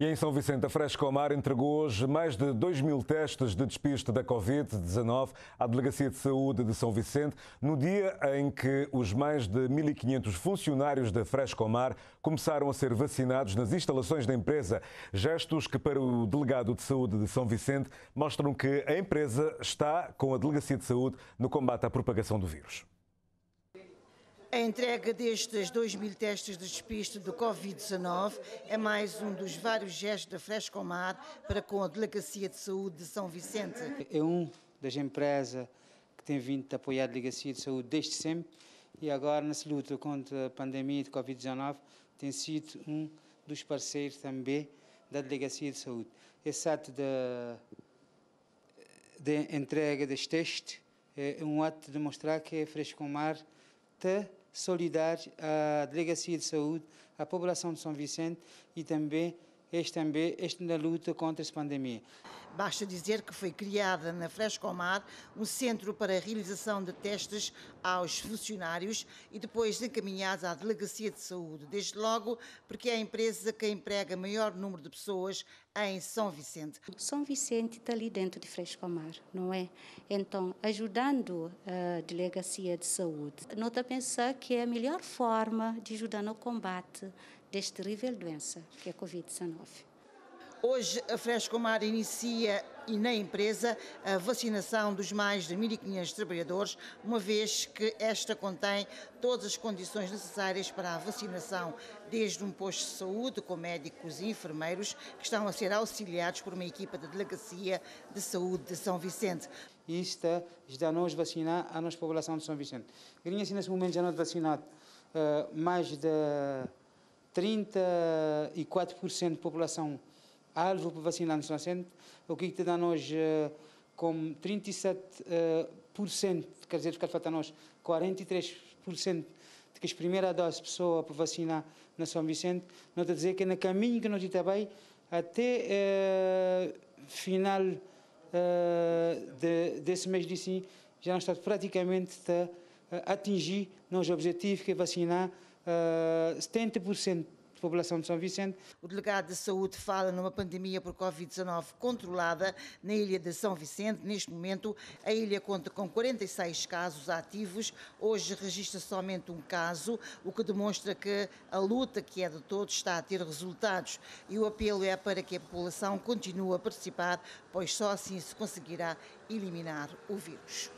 E em São Vicente, a Omar entregou hoje mais de 2 mil testes de despiste da Covid-19 à Delegacia de Saúde de São Vicente, no dia em que os mais de 1.500 funcionários da Frescomar começaram a ser vacinados nas instalações da empresa. Gestos que, para o delegado de saúde de São Vicente, mostram que a empresa está com a Delegacia de Saúde no combate à propagação do vírus. A entrega destes 2 mil testes de despiste do Covid-19 é mais um dos vários gestos da Frescomar para com a Delegacia de Saúde de São Vicente. É um das empresas que tem vindo a apoiar a Delegacia de Saúde desde sempre e agora, nessa luta contra a pandemia de Covid-19, tem sido um dos parceiros também da Delegacia de Saúde. Esse ato de entrega dos testes é um ato de mostrar que a Frescomar está solidários à Delegacia de Saúde, à população de São Vicente e também este também, este na luta contra esta pandemia. Basta dizer que foi criada na Frescomar um centro para a realização de testes aos funcionários e depois encaminhados à Delegacia de Saúde, desde logo porque é a empresa que emprega maior número de pessoas em São Vicente. São Vicente está ali dentro de Frescomar, não é? Então, ajudando a Delegacia de Saúde, nota pensar que é a melhor forma de ajudar no combate desta terrível doença que é a Covid-19. Hoje, a Frescomar inicia e na empresa a vacinação dos mais de 1.500 trabalhadores, uma vez que esta contém todas as condições necessárias para a vacinação, desde um posto de saúde com médicos e enfermeiros que estão a ser auxiliados por uma equipa da Delegacia de Saúde de São Vicente. Isto está a nos vacinar a nossa população de São Vicente. assim, nesse momento, já não é vacinado eh, mais de 34% da população alvo para vacinar no nascente, o é que te dá hoje eh, como 37%, eh, quer dizer, que falta nós 43% de que as primeiras doses pessoa para vacinar na São Vicente, não está a dizer que é no caminho que nós está bem até eh, final eh, de, desse mês de sim, já não está praticamente está eh, atingir nosso objetivo, que é vacinar 70% eh, da população de São Vicente. O delegado de saúde fala numa pandemia por Covid-19 controlada na ilha de São Vicente. Neste momento, a ilha conta com 46 casos ativos. Hoje registra somente um caso, o que demonstra que a luta que é de todos está a ter resultados. E o apelo é para que a população continue a participar, pois só assim se conseguirá eliminar o vírus.